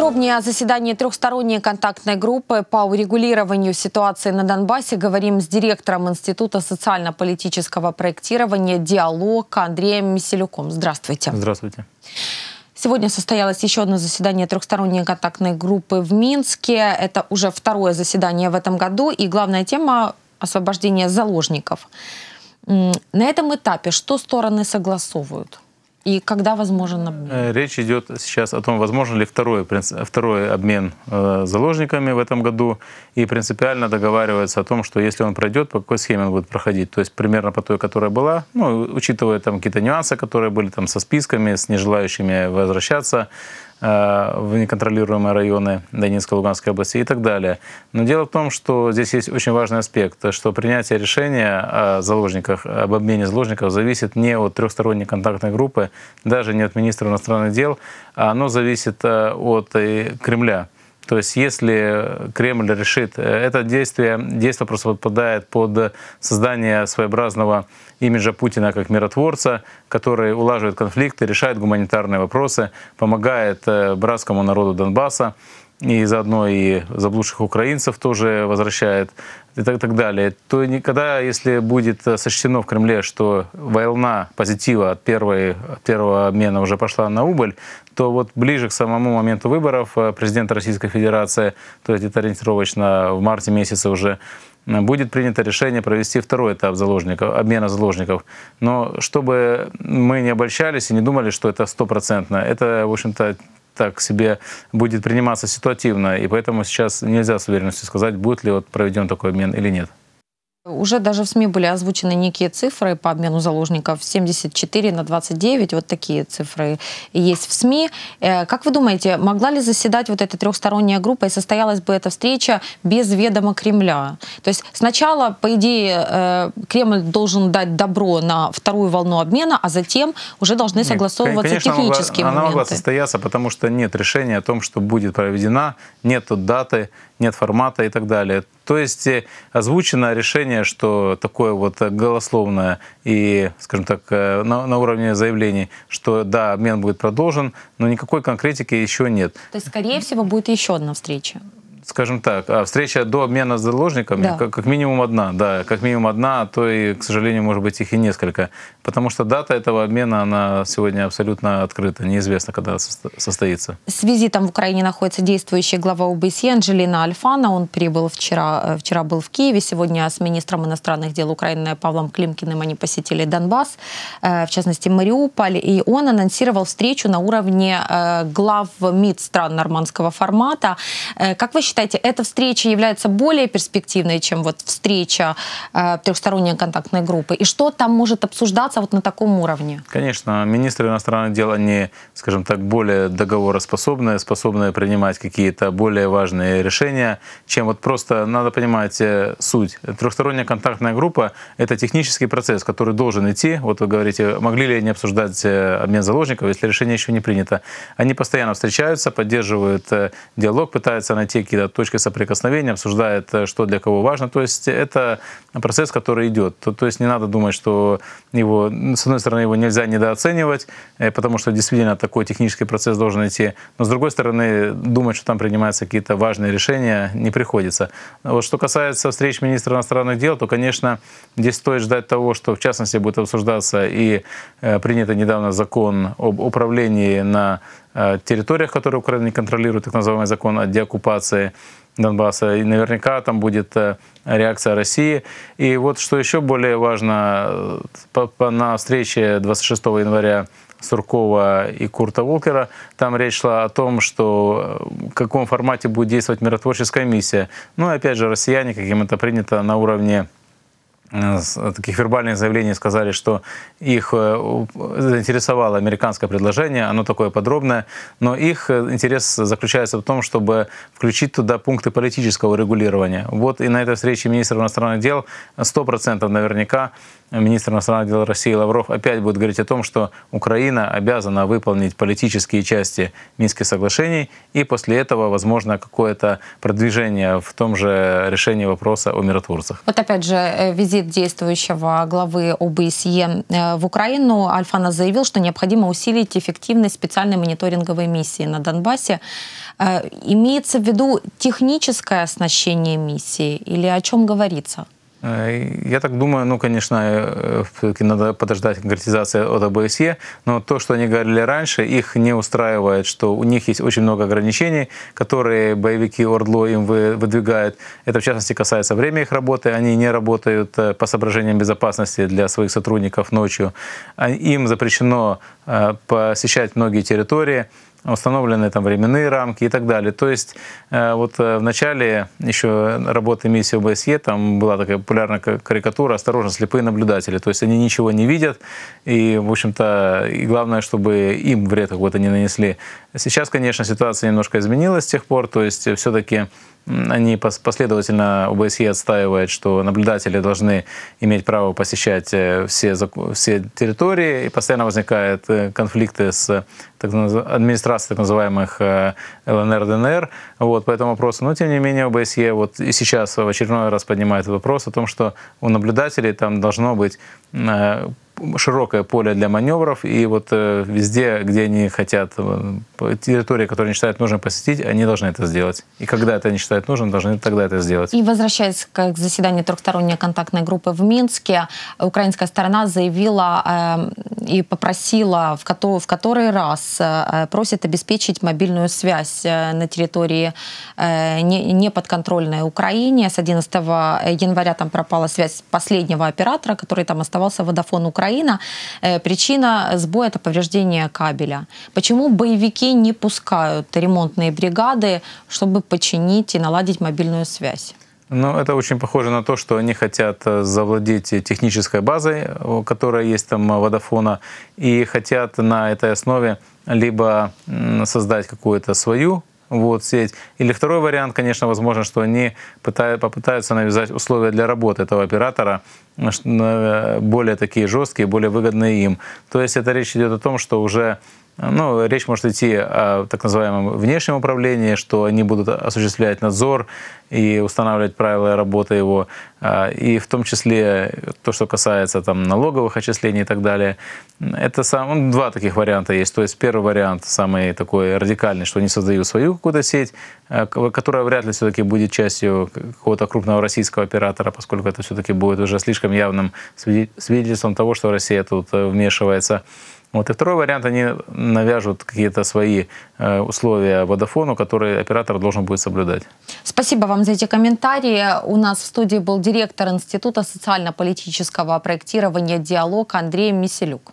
Подробнее о заседании трехсторонней контактной группы по урегулированию ситуации на Донбассе говорим с директором Института социально-политического проектирования «Диалог» Андреем Миселюком. Здравствуйте. Здравствуйте. Сегодня состоялось еще одно заседание трехсторонней контактной группы в Минске. Это уже второе заседание в этом году. И главная тема – освобождение заложников. На этом этапе что стороны согласовывают? И когда возможен обмен? Э, речь идет сейчас о том, возможен ли второй, второй обмен э, заложниками в этом году. И принципиально договаривается о том, что если он пройдет, по какой схеме он будет проходить. То есть примерно по той, которая была, ну, учитывая там какие-то нюансы, которые были там со списками, с нежелающими возвращаться, Э, в неконтролируемые районы Донецкой и Луганской области и так далее. Но дело в том, что здесь есть очень важный аспект, что принятие решения о заложниках, об обмене заложников зависит не от трехсторонней контактной группы, даже не от министра иностранных дел, а оно зависит э, от э, Кремля. То есть если Кремль решит, э, это действие, действие просто подпадает под создание своеобразного имиджа Путина как миротворца, который улаживает конфликты, решает гуманитарные вопросы, помогает э, братскому народу Донбасса и заодно и заблудших украинцев тоже возвращает и так, так далее, то никогда, если будет э, сочтено в Кремле, что волна позитива от, первой, от первого обмена уже пошла на убыль, то вот ближе к самому моменту выборов э, президента Российской Федерации, то есть это ориентировочно в марте месяце уже, э, будет принято решение провести второй этап заложников, обмена заложников. Но чтобы мы не обольщались и не думали, что это стопроцентно, это, в общем-то, так себе будет приниматься ситуативно, и поэтому сейчас нельзя с уверенностью сказать, будет ли вот проведен такой обмен или нет. Уже даже в СМИ были озвучены некие цифры по обмену заложников 74 на 29, вот такие цифры есть в СМИ. Э, как вы думаете, могла ли заседать вот эта трехсторонняя группа и состоялась бы эта встреча без ведома Кремля? То есть сначала, по идее, э, Кремль должен дать добро на вторую волну обмена, а затем уже должны согласовываться нет, конечно, технические могла, моменты. Она могла состояться, потому что нет решения о том, что будет проведена, нет даты, нет формата и так далее то есть э, озвучено решение, что такое вот голословное и, скажем так, э, на, на уровне заявлений, что да, обмен будет продолжен, но никакой конкретики еще нет. То есть, скорее всего, будет еще одна встреча? скажем так, а встреча до обмена с заложниками, да. как, как минимум одна, да, как минимум одна, а то и, к сожалению, может быть, их и несколько. Потому что дата этого обмена, она сегодня абсолютно открыта, неизвестно, когда состоится. С визитом в Украине находится действующий глава ОБСЕ Анжелина Альфана. Он прибыл вчера, э, вчера был в Киеве, сегодня с министром иностранных дел Украины Павлом Климкиным они посетили Донбасс, э, в частности, Мариуполь, и он анонсировал встречу на уровне э, глав МИД стран нормандского формата. Как вы считаете, эта встреча является более перспективной, чем вот встреча э, трехсторонней контактной группы? И что там может обсуждаться вот на таком уровне? Конечно, министры иностранных дел, они, скажем так, более договороспособные, способные принимать какие-то более важные решения, чем вот просто, надо понимать э, суть. Трехсторонняя контактная группа — это технический процесс, который должен идти. Вот вы говорите, могли ли они обсуждать э, обмен заложников, если решение еще не принято. Они постоянно встречаются, поддерживают э, диалог, пытаются найти какие-то эти точки соприкосновения, обсуждает, э, что для кого важно. То есть это процесс, который идет. То, то есть не надо думать, что его, с одной стороны, его нельзя недооценивать, э, потому что действительно такой технический процесс должен идти. Но с другой стороны, думать, что там принимаются какие-то важные решения, не приходится. Вот что касается встреч министра иностранных дел, то, конечно, здесь стоит ждать того, что в частности будет обсуждаться и э, принятый недавно закон об управлении на Э, территориях, которые Украина не контролирует, так называемый закон о деоккупации Донбасса. И наверняка там будет э, реакция России. И вот что еще более важно, э, по на встрече 26 января Суркова и Курта Волкера. Там речь шла о том, что в каком формате будет действовать миротворческая миссия. Ну и опять же, россияне, каким это принято на уровне Э, э, таких вербальных заявлений сказали, что их э, заинтересовало американское предложение, оно такое подробное, но их интерес заключается в том, чтобы включить туда пункты политического регулирования. Вот и на этой встрече министр иностранных дел 100% наверняка министр иностранных дел России Лавров опять будет говорить о том, что Украина обязана выполнить политические части Минских соглашений, и после этого, возможно, какое-то продвижение в том же решении вопроса о миротворцах. Вот опять же, визит визит действующего главы ОБСЕ э, в Украину, Альфана заявил, что необходимо усилить эффективность специальной мониторинговой миссии на Донбассе. Э, имеется в виду техническое оснащение миссии или о чем говорится? Э, я так думаю, ну, конечно, э, надо подождать конкретизации от ОБСЕ, но то, что они говорили раньше, их не устраивает, что у них есть очень много ограничений, которые боевики Ордло им выдвигают. Это, в частности, касается времени их работы. Они не работают э, по соображениям безопасности для своих сотрудников ночью. А им запрещено посещать многие территории установлены там временные рамки и так далее. То есть э, вот э, в начале еще работы миссии ОБСЕ там была такая популярная карикатура «Осторожно, слепые наблюдатели». То есть они ничего не видят, и, в общем-то, и главное, чтобы им вред какой-то не нанесли. Сейчас, конечно, ситуация немножко изменилась с тех пор, то есть э, все-таки они последовательно ОБСЕ отстаивает, что наблюдатели должны иметь право посещать э, все, все территории, и постоянно возникают э, конфликты с так, администрацией так называемых э, ЛНР, ДНР, вот, по этому вопросу. Но, тем не менее, ОБСЕ вот и сейчас в очередной раз поднимает вопрос о том, что у наблюдателей там должно быть широкое поле для маневров, и вот э, везде, где они хотят, э, территория, которую они считают нужно посетить, они должны это сделать. И когда это они считают нужным, должны тогда это сделать. И возвращаясь к заседанию трехсторонней контактной группы в Минске, украинская сторона заявила э, и попросила, в, кото, в который раз э, просит обеспечить мобильную связь э, на территории э, не, не подконтрольной Украине. С 11 января там пропала связь последнего оператора, который там оставался, Водофон Украины Украина. Э, причина сбоя – это повреждение кабеля. Почему боевики не пускают ремонтные бригады, чтобы починить и наладить мобильную связь? Ну, это очень похоже на то, что они хотят э, завладеть технической базой, которая есть там Водофона, э, и хотят на этой основе либо создать какую-то свою вот, сеть. Или второй вариант, конечно, возможно, что они пытают, попытаются навязать условия для работы этого оператора э, э, более такие жесткие, более выгодные им. То есть это речь идет о том, что уже ну, речь может идти о так называемом внешнем управлении, что они будут осуществлять надзор и устанавливать правила работы его, а, и в том числе то, что касается там, налоговых отчислений и так далее. Это сам, ну, два таких варианта есть. То есть первый вариант, самый такой радикальный, что они создают свою какую-то сеть, а, которая вряд ли все-таки будет частью какого-то крупного российского оператора, поскольку это все-таки будет уже слишком явным свидетельством того, что Россия тут э, вмешивается вот. И второй вариант, они навяжут какие-то свои э, условия Водофону, которые оператор должен будет соблюдать. Спасибо вам за эти комментарии. У нас в студии был директор Института социально-политического проектирования «Диалог» Андрей Миселюк.